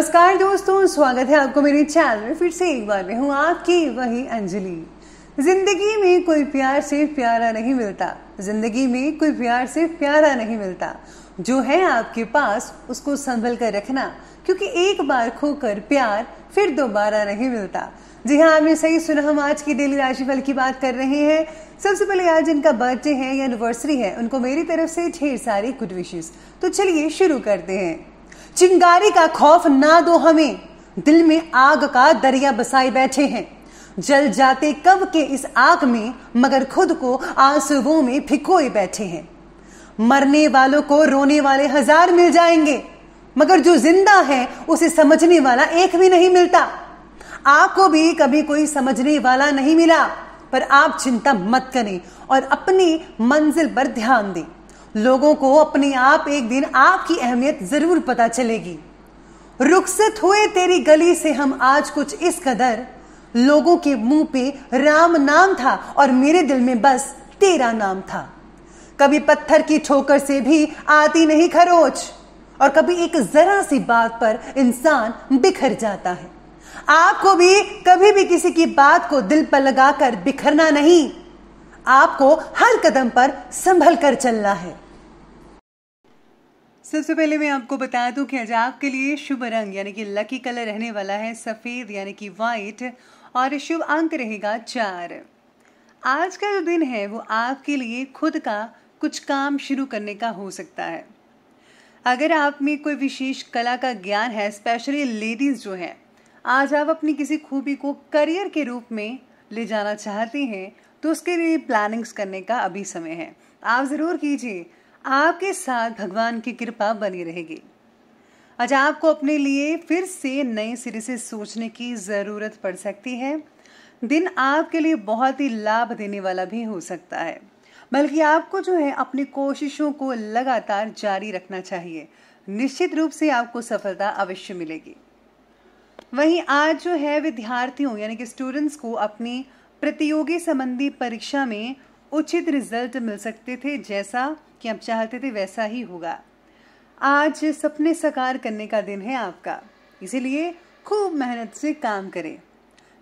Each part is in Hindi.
नमस्कार दोस्तों स्वागत है आपको मेरे चैनल में फिर से एक बार मैं हूँ आपकी वही अंजलि जिंदगी में कोई प्यार से प्यारा नहीं मिलता जिंदगी में कोई प्यार से प्यारा नहीं मिलता जो है आपके पास उसको संभल कर रखना क्योंकि एक बार खोकर प्यार फिर दोबारा नहीं मिलता जी हाँ आपने सही सुना हम आज की डेली राशिफल की बात कर रहे हैं सबसे पहले आज जिनका बर्थडे है या एनिवर्सरी है उनको मेरी तरफ से ढेर सारी गुड विशेष तो चलिए शुरू करते हैं चिंगारी का खौफ ना दो हमें दिल में आग का दरिया बसाए बैठे हैं जल जाते कब के इस आग में मगर खुद को आंसुओं में फिकोए बैठे हैं मरने वालों को रोने वाले हजार मिल जाएंगे मगर जो जिंदा है उसे समझने वाला एक भी नहीं मिलता आपको भी कभी कोई समझने वाला नहीं मिला पर आप चिंता मत करें और अपनी मंजिल पर ध्यान दें लोगों को अपने आप एक दिन आपकी अहमियत जरूर पता चलेगी रुखसत हुए तेरी गली से हम आज कुछ इस कदर लोगों के मुंह पे राम नाम था और मेरे दिल में बस तेरा नाम था कभी पत्थर की ठोकर से भी आती नहीं खरोच और कभी एक जरा सी बात पर इंसान बिखर जाता है आपको भी कभी भी किसी की बात को दिल पर लगाकर बिखरना नहीं आपको हर कदम पर संभल कर चलना है सबसे पहले मैं आपको बता दूं कि आज आपके लिए शुभ रंग यानी कि लकी कलर रहने वाला है सफ़ेद यानी कि वाइट और शुभ अंक रहेगा चार आज का जो दिन है वो आपके लिए खुद का कुछ काम शुरू करने का हो सकता है अगर आप में कोई विशेष कला का ज्ञान है स्पेशली लेडीज़ जो हैं आज आप अपनी किसी खूबी को करियर के रूप में ले जाना चाहते हैं तो उसके लिए प्लानिंग्स करने का अभी समय है आप ज़रूर कीजिए आपके साथ भगवान की कृपा बनी रहेगी आज अच्छा, आपको अपने लिए फिर से नए सिरे से सोचने की ज़रूरत पड़ सकती है दिन आपके लिए बहुत ही लाभ देने वाला भी हो सकता है बल्कि आपको जो है अपनी कोशिशों को लगातार जारी रखना चाहिए निश्चित रूप से आपको सफलता अवश्य मिलेगी वहीं आज जो है विद्यार्थियों यानी कि स्टूडेंट्स को अपनी प्रतियोगी संबंधी परीक्षा में उचित रिजल्ट मिल सकते थे जैसा कि आप चाहते थे वैसा ही होगा आज सपने साकार करने का दिन है आपका इसीलिए खूब मेहनत से काम करें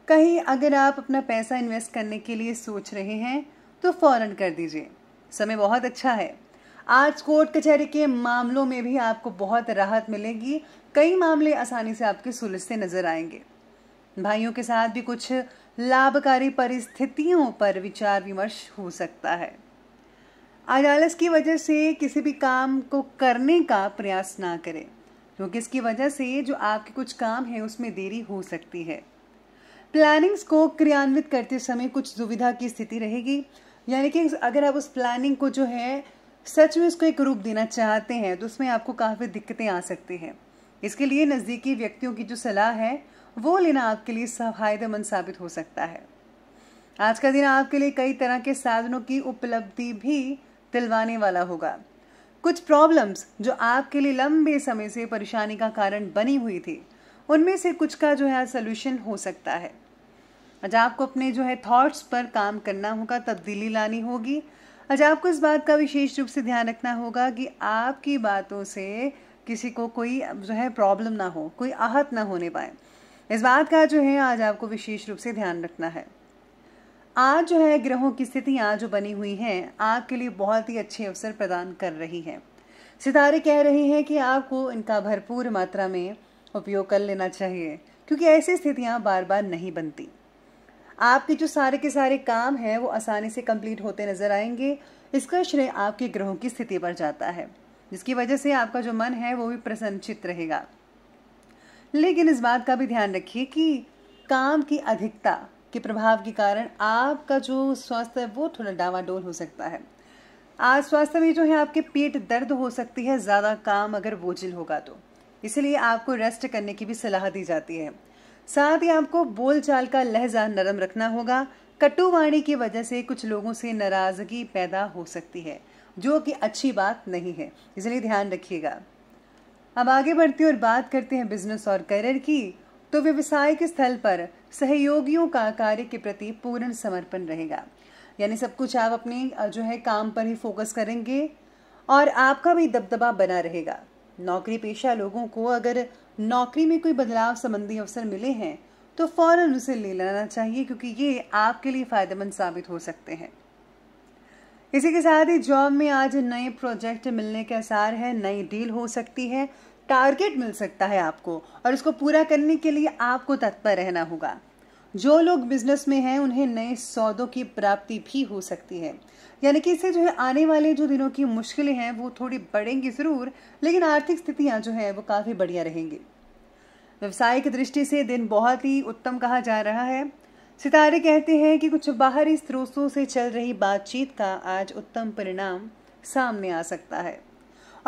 कहीं अगर आप अपना पैसा इन्वेस्ट करने के लिए सोच रहे हैं तो फौरन कर दीजिए समय बहुत अच्छा है आज कोर्ट कचहरी के मामलों में भी आपको बहुत राहत मिलेगी कई मामले आसानी से आपके सुलझते नजर आएंगे भाइयों के साथ भी कुछ लाभकारी परिस्थितियों पर विचार विमर्श हो सकता है आलस की वजह से किसी भी काम को करने का प्रयास ना करें क्योंकि इसकी वजह से जो आपके कुछ काम है उसमें देरी हो सकती है प्लानिंग्स को क्रियान्वित करते समय कुछ दुविधा की स्थिति रहेगी यानी कि अगर आप उस प्लानिंग को जो है सच में उसको एक रूप देना चाहते हैं तो उसमें आपको काफ़ी दिक्कतें आ सकती हैं इसके लिए नज़दीकी व्यक्तियों की जो सलाह है वो लेना आपके लिए फायदेमंद साबित हो सकता है आज का दिन आपके लिए कई तरह के साधनों की उपलब्धि भी दिलवाने वाला होगा कुछ प्रॉब्लम्स जो आपके लिए लंबे समय से परेशानी का कारण बनी हुई थी उनमें से कुछ का जो है सोल्यूशन हो सकता है आज आपको अपने जो है थॉट्स पर काम करना होगा तब्दीली लानी होगी आज आपको इस बात का विशेष रूप से ध्यान रखना होगा कि आपकी बातों से किसी को कोई जो है प्रॉब्लम ना हो कोई आहत ना होने पाए इस बात का जो है आज आपको विशेष रूप से ध्यान रखना है आज जो है ग्रहों की स्थितियाँ जो बनी हुई है आपके लिए बहुत ही अच्छे अवसर प्रदान कर रही है सितारे कह रहे हैं कि आपको इनका भरपूर मात्रा में उपयोग कर लेना चाहिए क्योंकि ऐसी स्थितियाँ बार बार नहीं बनती आपके जो सारे के सारे काम हैं वो आसानी से कंप्लीट होते नजर आएंगे इसका श्रेय आपके ग्रहों की स्थिति पर जाता है जिसकी वजह से आपका जो मन है वो भी प्रसन्नचित रहेगा लेकिन इस बात का भी ध्यान रखिए कि काम की अधिकता के प्रभाव के कारण आपका जो स्वास्थ्य है वो थोड़ा डावाडोल हो सकता है आज स्वास्थ्य में जो है आपके पेट दर्द हो सकती है ज़्यादा काम अगर बोझिल होगा तो इसलिए आपको रेस्ट करने की भी सलाह दी जाती है साथ ही आपको बोलचाल का लहजा नरम रखना होगा कटुवाणी की वजह से कुछ लोगों से नाराज़गी पैदा हो सकती है जो कि अच्छी बात नहीं है इसलिए ध्यान रखिएगा अब आगे बढ़ते और बात करते हैं बिजनेस और करियर की तो व्यवसाय के स्थल पर सहयोगियों का कार्य के प्रति पूर्ण समर्पण रहेगा यानी सब कुछ आप अपने जो है काम पर ही फोकस करेंगे और आपका भी दबदबा बना रहेगा नौकरी पेशा लोगों को अगर नौकरी में कोई बदलाव संबंधी अवसर मिले हैं तो फौरन उसे ले लेना चाहिए क्योंकि ये आपके लिए फायदेमंद साबित हो सकते हैं इसी के साथ ही जॉब में आज नए प्रोजेक्ट मिलने के आसार है नई डील हो सकती है टारगेट मिल सकता है आपको और इसको पूरा करने के लिए आपको तत्पर रहना होगा जो लोग बिजनेस में हैं उन्हें नए सौदों की प्राप्ति भी हो सकती है यानी कि इससे जो है आने वाले जो दिनों की मुश्किलें हैं वो थोड़ी बढ़ेंगी ज़रूर लेकिन आर्थिक स्थितियां जो हैं वो काफ़ी बढ़िया रहेंगी व्यवसाय की दृष्टि से दिन बहुत ही उत्तम कहा जा रहा है सितारे कहते हैं कि कुछ बाहरी स्रोतों से चल रही बातचीत का आज उत्तम परिणाम सामने आ सकता है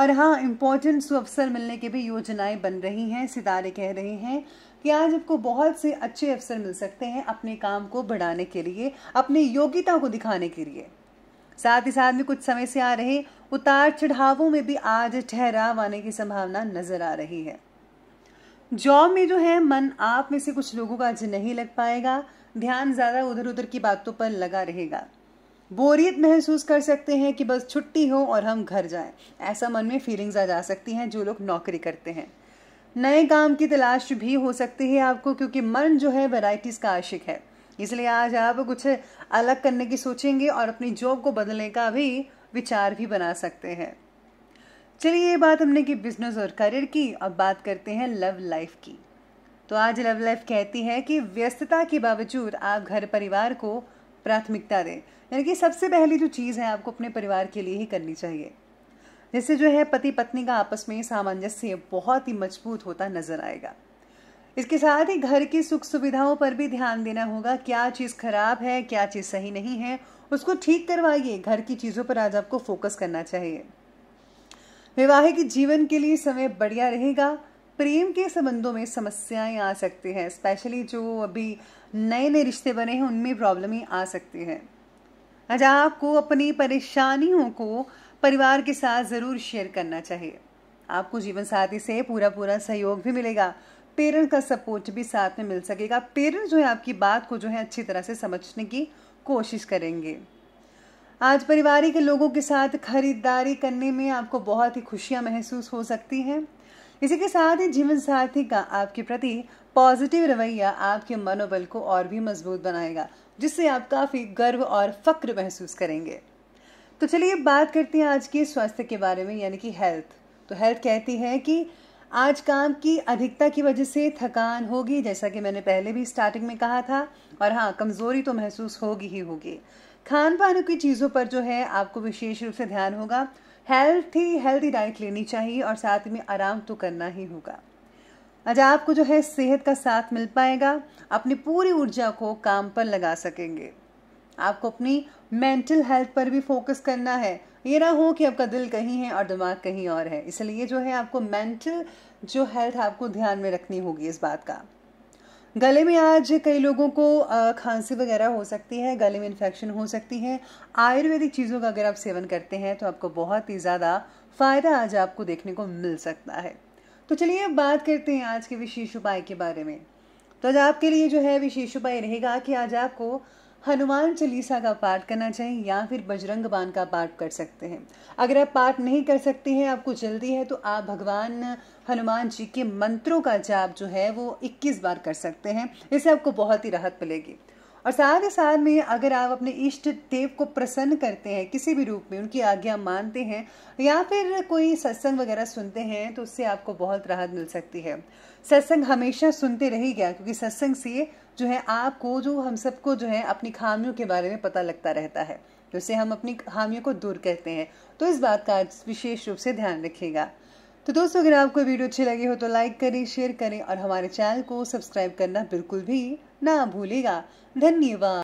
और हाँ इम्पोर्टेंट अवसर मिलने की भी योजनाएं बन रही हैं सितारे कह रहे हैं कि आज आपको बहुत से अच्छे अवसर मिल सकते हैं अपने काम को बढ़ाने के लिए अपनी योग्यता को दिखाने के लिए साथ ही साथ में कुछ समय से आ रहे उतार चढ़ावों में भी आज ठहराव आने की संभावना नजर आ रही है जॉब में जो है मन आप में से कुछ लोगों का आज नहीं लग पाएगा ध्यान ज़्यादा उधर उधर की बातों पर लगा रहेगा बोरियत महसूस कर सकते हैं कि बस छुट्टी हो और हम घर जाएं ऐसा मन में फीलिंग्स आ जा सकती हैं जो लोग नौकरी करते हैं नए काम की तलाश भी हो सकती है आपको क्योंकि मन जो है वेराइटीज़ का आशिक है इसलिए आज आप कुछ अलग करने की सोचेंगे और अपनी जॉब को बदलने का भी विचार भी बना सकते हैं चलिए ये बात हमने की बिजनेस और करियर की अब बात करते हैं लव लाइफ की तो आज लव लाइफ कहती है कि व्यस्तता के बावजूद आप घर परिवार को प्राथमिकता दें यानी कि सबसे पहली जो चीज़ है आपको अपने परिवार के लिए ही करनी चाहिए जिससे जो है पति पत्नी का आपस में सामंजस्य बहुत ही मजबूत होता नजर आएगा इसके साथ ही घर की सुख सुविधाओं पर भी ध्यान देना होगा क्या चीज़ खराब है क्या चीज़ सही नहीं है उसको ठीक करवाइए घर की चीज़ों पर आज आपको फोकस करना चाहिए वैवाहिक जीवन के लिए समय बढ़िया रहेगा प्रेम के संबंधों में समस्याएं आ सकती हैं स्पेशली जो अभी नए नए रिश्ते बने हैं उनमें प्रॉब्लम ही आ सकती है आज आपको अपनी परेशानियों को परिवार के साथ ज़रूर शेयर करना चाहिए आपको जीवन साथी से पूरा पूरा सहयोग भी मिलेगा पेरेंट का सपोर्ट भी साथ में मिल सकेगा पेरेंट जो है आपकी बात को जो है अच्छी तरह से समझने की कोशिश करेंगे आज परिवार के लोगों के साथ खरीदारी करने में आपको बहुत ही खुशियाँ महसूस हो सकती हैं इसी के साथ ही जीवन साथी का आपके प्रति पॉजिटिव रवैया आपके मनोबल को और भी मजबूत बनाएगा जिससे आप काफ़ी गर्व और फक्र महसूस करेंगे तो चलिए बात करते हैं आज के स्वास्थ्य के बारे में यानी कि हेल्थ तो हेल्थ कहती है कि आज काम की अधिकता की वजह से थकान होगी जैसा कि मैंने पहले भी स्टार्टिंग में कहा था और हाँ कमज़ोरी तो महसूस होगी ही होगी खान पान की चीज़ों पर जो है आपको विशेष रूप से ध्यान होगा हेल्थी हेल्दी डाइट लेनी चाहिए और साथ में आराम तो करना ही होगा आज आपको जो है सेहत का साथ मिल पाएगा अपनी पूरी ऊर्जा को काम पर लगा सकेंगे आपको अपनी मेंटल हेल्थ पर भी फोकस करना है ये ना हो कि आपका दिल कहीं है और दिमाग कहीं और है इसलिए जो है आपको मेंटल जो हेल्थ आपको ध्यान में रखनी होगी इस बात का गले में आज कई लोगों को खांसी वगैरह हो सकती है गले में इन्फेक्शन हो सकती है आयुर्वेदिक चीज़ों का अगर आप सेवन करते हैं तो आपको बहुत ही ज़्यादा फ़ायदा आज आपको देखने को मिल सकता है तो चलिए अब बात करते हैं आज के विशेष उपाय के बारे में तो आज आपके लिए जो है विशेष उपाय रहेगा कि आज आपको हनुमान चालीसा का पाठ करना चाहिए या फिर बजरंग बाण का पाठ कर सकते हैं अगर आप पाठ नहीं कर सकते हैं आपको जल्दी है तो आप भगवान हनुमान जी के मंत्रों का जाप जो है वो 21 बार कर सकते हैं इससे आपको बहुत ही राहत मिलेगी और साथ ही साथ में अगर आप अपने इष्ट देव को प्रसन्न करते हैं किसी भी रूप में उनकी आज्ञा मानते हैं या फिर कोई सत्संग वगैरह सुनते हैं तो उससे आपको बहुत राहत मिल सकती है सत्संग हमेशा सुनते रही गया क्योंकि सत्संग से जो है आपको जो हम सबको जो है अपनी खामियों के बारे में पता लगता रहता है जिससे हम अपनी खामियों को दूर कहते हैं तो इस बात का विशेष रूप से ध्यान रखिएगा तो दोस्तों अगर आपको वीडियो अच्छी लगी हो तो लाइक करें शेयर करें और हमारे चैनल को सब्सक्राइब करना बिल्कुल भी ना भूलेगा धन्यवाद